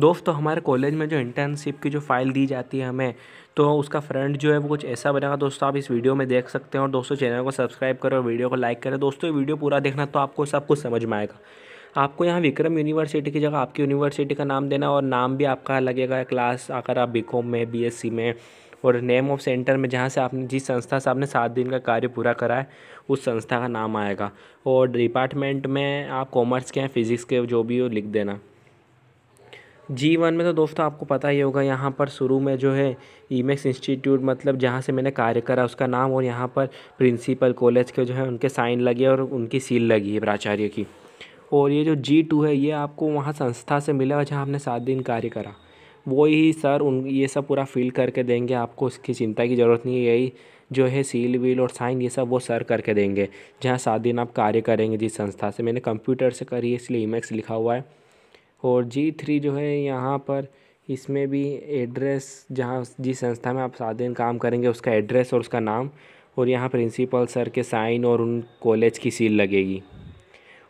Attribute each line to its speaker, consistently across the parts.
Speaker 1: दोस्तों तो हमारे कॉलेज में जो इंटर्नशिप की जो फाइल दी जाती है हमें तो उसका फ्रंट जो है वो कुछ ऐसा बनेगा दोस्तों आप इस वीडियो में देख सकते हैं और दोस्तों चैनल को सब्सक्राइब करें और वीडियो को लाइक करें दोस्तों ये वीडियो पूरा देखना तो आपको सब कुछ समझ में आएगा आपको यहाँ विक्रम यूनिवर्सिटी की जगह आपकी यूनिवर्सिटी का नाम देना और नाम भी आपका लगेगा क्लास आकर आप बी में बी में और नेम ऑफ सेंटर में जहाँ से आपने जिस संस्था से आपने सात दिन का कार्य पूरा करा है उस संस्था का नाम आएगा और डिपार्टमेंट में आप कॉमर्स के हैं फिज़िक्स के जो भी हो लिख देना जी वन में तो दोस्तों आपको पता ही होगा यहाँ पर शुरू में जो है ईमेक्स e इंस्टीट्यूट मतलब जहाँ से मैंने कार्य करा उसका नाम और यहाँ पर प्रिंसिपल कॉलेज के जो है उनके साइन लगे और उनकी सील लगी है प्राचार्य की और ये जो जी टू है ये आपको वहाँ संस्था से मिला जहाँ आपने सात दिन कार्य करा वो ही सर उन ये सब पूरा फिल करके देंगे आपको उसकी चिंता की ज़रूरत नहीं है यही जो है सील वील और साइन ये सब वो सर करके देंगे जहाँ सात दिन आप कार्य करेंगे जिस संस्था से मैंने कंप्यूटर से करी है इसलिए ईमेक्स e लिखा हुआ है और जी थ्री जो है यहाँ पर इसमें भी एड्रेस जहाँ जिस संस्था में आप सात दिन काम करेंगे उसका एड्रेस और उसका नाम और यहाँ प्रिंसिपल सर के साइन और उन कॉलेज की सील लगेगी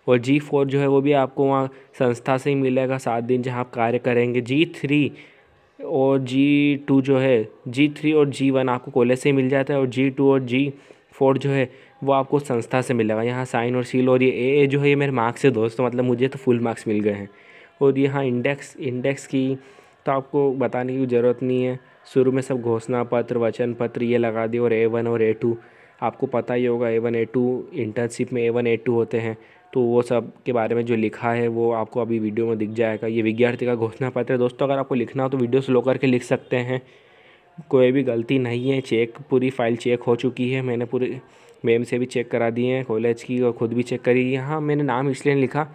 Speaker 1: और जी फोर जो है वो भी आपको वहाँ संस्था से ही मिलेगा सात दिन जहाँ आप कार्य करेंगे जी थ्री और जी टू जो है जी थ्री और जी वन आपको कॉलेज से ही मिल जाता है और जी टू और जी फोर जो है वो आपको संस्था से मिलेगा यहाँ साइन और सील और ये ए ए जो है ये मेरे मार्क्स है दोस्तों मतलब मुझे तो फुल मार्क्स मिल गए हैं और यहाँ इंडेक्स इंडेक्स की तो आपको बताने की ज़रूरत नहीं है शुरू में सब घोषणा पत्र वचन पत्र ये लगा दिए और ए वन और ए टू आपको पता ही होगा A one A two internship में ए वन ए टू होते हैं तो वो सब के बारे में जो लिखा है वो आपको अभी वीडियो में दिख जाएगा ये विद्यार्थी का घोषणा पत्र है दोस्तों अगर आपको लिखना हो तो वीडियो स्लो करके लिख सकते हैं कोई भी गलती नहीं है चेक पूरी फाइल चेक हो चुकी है मैंने पूरी मैम से भी चेक करा दिए हैं कॉलेज की और ख़ुद भी चेक करी है हाँ मैंने नाम इसलिए लिखा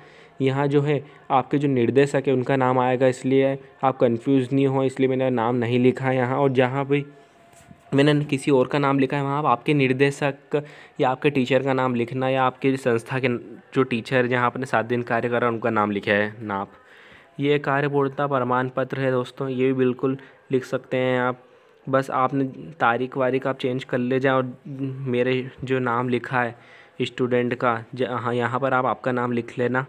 Speaker 1: यहाँ जो है आपके जो निर्देशक है उनका नाम आएगा इसलिए आप कन्फ्यूज़ नहीं हो इसलिए मैंने नाम नहीं लिखा है यहाँ और जहाँ भी मैंने किसी और का नाम लिखा है वहाँ आप आपके निर्देशक या आपके टीचर का नाम लिखना या आपके संस्था के जो टीचर जहाँ आपने सात दिन कार्य करा उनका नाम लिखा है नाप ये कार्यपूर्णता प्रमाण पत्र है दोस्तों ये भी बिल्कुल लिख सकते हैं आप बस आपने तारीख वारीख आप चेंज कर ले जाए और मेरे जो नाम लिखा है स्टूडेंट का हाँ यहाँ पर आप आपका नाम लिख लेना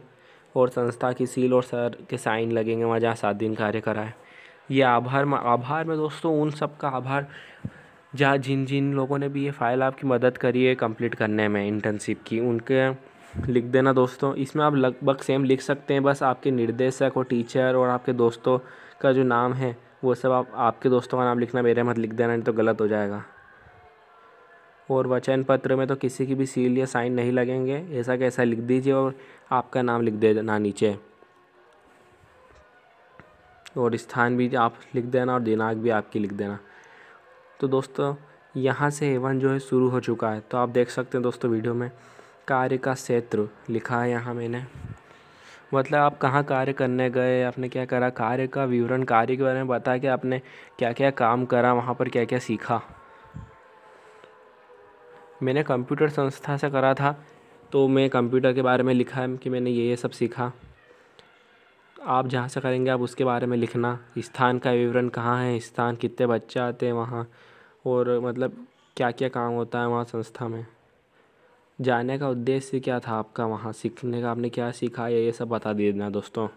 Speaker 1: और संस्था की सील और सर के साइन लगेंगे वहाँ जहाँ सात दिन कार्य करा है ये आभार में आभार में दोस्तों उन सब का आभार जहाँ जिन जिन लोगों ने भी ये फ़ाइल आपकी मदद करी है कंप्लीट करने में इंटर्नशिप की उनके लिख देना दोस्तों इसमें आप लगभग सेम लिख सकते हैं बस आपके निर्देशक और टीचर और आपके दोस्तों का जो नाम है वो सब आप आपके दोस्तों का नाम लिखना मेरे मत लिख देना नहीं तो गलत हो जाएगा और वचन पत्र में तो किसी की भी सील या साइन नहीं लगेंगे ऐसा कैसा लिख दीजिए और आपका नाम लिख देना नीचे और स्थान भी आप लिख देना और दिनांक भी आपकी लिख देना तो दोस्तों यहाँ से एवन जो है शुरू हो चुका है तो आप देख सकते हैं दोस्तों वीडियो में कार्य का क्षेत्र लिखा है यहाँ मैंने मतलब आप कहाँ कार्य करने गए आपने क्या करा कार्य का विवरण कार्य के बारे में बताया कि आपने क्या क्या काम करा वहाँ पर क्या क्या सीखा मैंने कंप्यूटर संस्था से करा था तो मैं कंप्यूटर के बारे में लिखा है कि मैंने ये ये सब सीखा आप जहाँ से करेंगे आप उसके बारे में लिखना स्थान का विवरण कहाँ है स्थान कितने बच्चे आते हैं वहाँ और मतलब क्या क्या काम होता है वहाँ संस्था में जाने का उद्देश्य क्या था आपका वहाँ सीखने का आपने क्या सीखा ये ये सब बता देना दोस्तों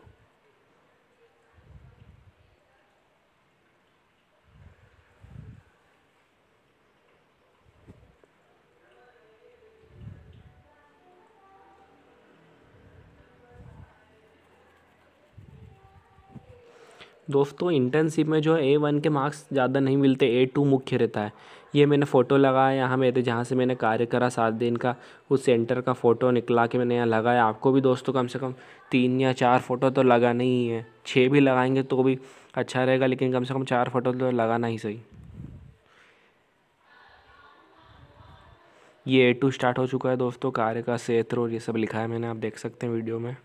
Speaker 1: दोस्तों इंटर्नशिप में जो है ए वन के मार्क्स ज़्यादा नहीं मिलते ए टू मुख्य रहता है ये मैंने फ़ोटो लगाया यहाँ मेरे जहाँ से मैंने कार्य करा सात दिन का उस सेंटर का फ़ोटो निकला के मैंने यहाँ लगाया आपको भी दोस्तों कम से कम तीन या चार फ़ोटो तो लगा नहीं है छः भी लगाएंगे तो भी अच्छा रहेगा लेकिन कम से कम चार फ़ोटो तो लगाना ही सही ये ए टू स्टार्ट हो चुका है दोस्तों कार्य का क्षेत्र और ये सब लिखा है मैंने आप देख सकते हैं वीडियो में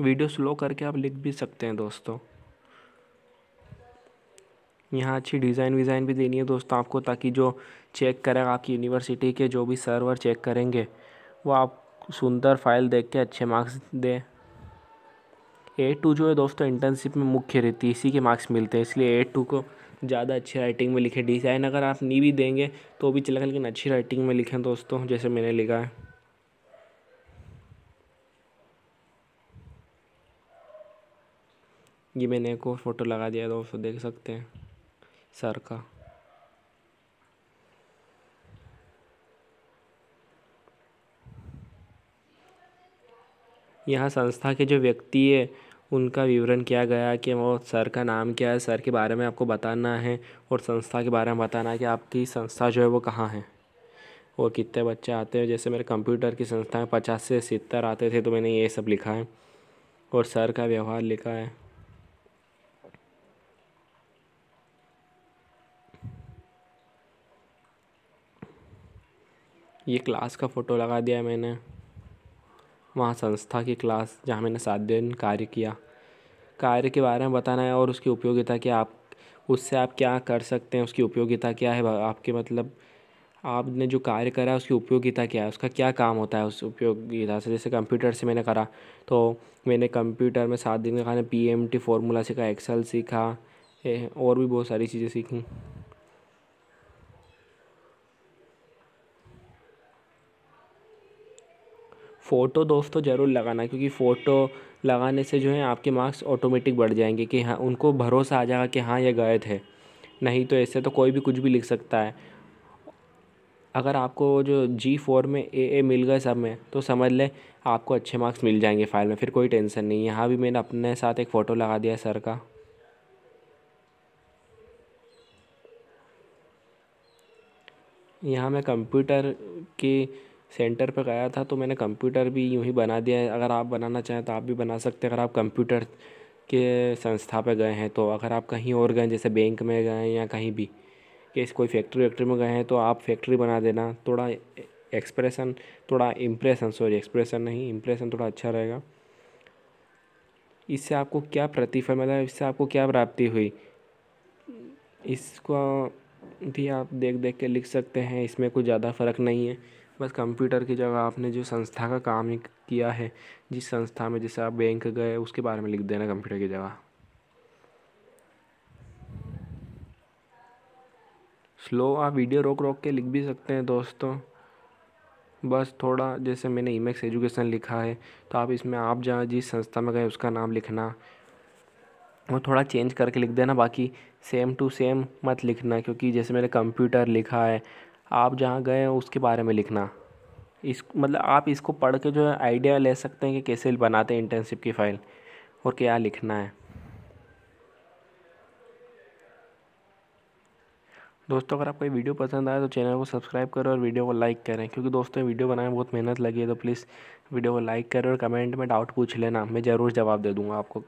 Speaker 1: वीडियो स्लो करके आप लिख भी सकते हैं दोस्तों यहाँ अच्छी डिज़ाइन विज़ाइन भी देनी है दोस्तों आपको ताकि जो चेक करें आपकी यूनिवर्सिटी के जो भी सर्वर चेक करेंगे वो आप सुंदर फाइल देख के अच्छे मार्क्स दें ए टू जो है दोस्तों इंटर्नशिप में मुख्य रहती है इसी के मार्क्स मिलते हैं इसलिए ए टू को ज़्यादा अच्छी राइटिंग में लिखें डिज़ाइन अगर आप नहीं भी देंगे तो भी चलेगा लेकिन अच्छी राइटिंग में लिखें दोस्तों जैसे मैंने लिखा है ये मैंने एक और फ़ोटो लगा दिया दोस्तों देख सकते हैं सर का यहाँ संस्था के जो व्यक्ति है उनका विवरण किया गया कि वो सर का नाम क्या है सर के बारे में आपको बताना है और संस्था के बारे में बताना है कि आपकी संस्था जो है वो कहाँ है और कितने बच्चे आते हैं जैसे मेरे कंप्यूटर की संस्था में पचास से सत्तर आते थे तो मैंने ये सब लिखा है और सर का व्यवहार लिखा है ये क्लास का फ़ोटो लगा दिया मैंने वहाँ संस्था की क्लास जहाँ मैंने सात दिन कार्य किया कार्य के बारे में बताना है और उसकी उपयोगिता क्या आप उससे आप क्या कर सकते हैं उसकी उपयोगिता क्या है आपके मतलब आपने जो कार्य करा है उसकी उपयोगिता क्या है उसका क्या काम होता है उस उपयोगिता से जैसे कंप्यूटर से मैंने करा तो मैंने कंप्यूटर में सात दिन का खाने पी एम टी फार्मूला सीखा एक्सेल सीखा और भी बहुत सारी चीज़ें सीखी फ़ोटो दोस्तों तो ज़रूर लगाना क्योंकि फ़ोटो लगाने से जो है आपके मार्क्स ऑटोमेटिक बढ़ जाएंगे कि हाँ उनको भरोसा आ जाएगा कि हाँ ये गए थे नहीं तो ऐसे तो कोई भी कुछ भी लिख सकता है अगर आपको जो जी फोर में ए ए मिल गए सब में तो समझ लें आपको अच्छे मार्क्स मिल जाएंगे फाइल में फिर कोई टेंशन नहीं यहाँ भी मैंने अपने साथ एक फ़ोटो लगा दिया सर का यहाँ मैं कंप्यूटर की सेंटर पे गया था तो मैंने कंप्यूटर भी यूँ ही बना दिया है अगर आप बनाना चाहें तो आप भी बना सकते हैं अगर आप कंप्यूटर के संस्था पे गए हैं तो अगर आप कहीं और गए जैसे बैंक में गए या कहीं भी किसी कोई फैक्ट्री वैक्ट्री में गए हैं तो आप फैक्ट्री बना देना थोड़ा एक्सप्रेशन थोड़ा इम्प्रेशन सॉरी एक्सप्रेशन नहीं इम्प्रेशन थोड़ा अच्छा रहेगा इससे आपको क्या प्रतिफल मिला इससे आपको क्या प्राप्ति हुई इसको भी आप देख देख के लिख सकते हैं इसमें कुछ ज़्यादा फ़र्क नहीं है बस कंप्यूटर की जगह आपने जो संस्था का काम किया है जिस संस्था में जैसे आप बैंक गए उसके बारे में लिख देना कंप्यूटर की जगह स्लो आप वीडियो रोक रोक के लिख भी सकते हैं दोस्तों बस थोड़ा जैसे मैंने ईमेक्स e एजुकेशन लिखा है तो आप इसमें आप जहाँ जिस संस्था में गए उसका नाम लिखना वो थोड़ा चेंज करके लिख देना बाकी सेम टू सेम मत लिखना क्योंकि जैसे मैंने कंप्यूटर लिखा है आप जहाँ गए हैं उसके बारे में लिखना इस मतलब आप इसको पढ़ के जो है आइडिया ले सकते हैं कि कैसे बनाते हैं इंटर्नशिप की फ़ाइल और क्या लिखना है दोस्तों अगर आपको ये वीडियो पसंद आए तो चैनल को सब्सक्राइब करें और वीडियो को लाइक करें क्योंकि दोस्तों वीडियो बनाने में बहुत मेहनत लगी है तो प्लीज़ वीडियो को लाइक करें और कमेंट में डाउट पूछ लेना मैं ज़रूर जवाब दे दूँगा आपको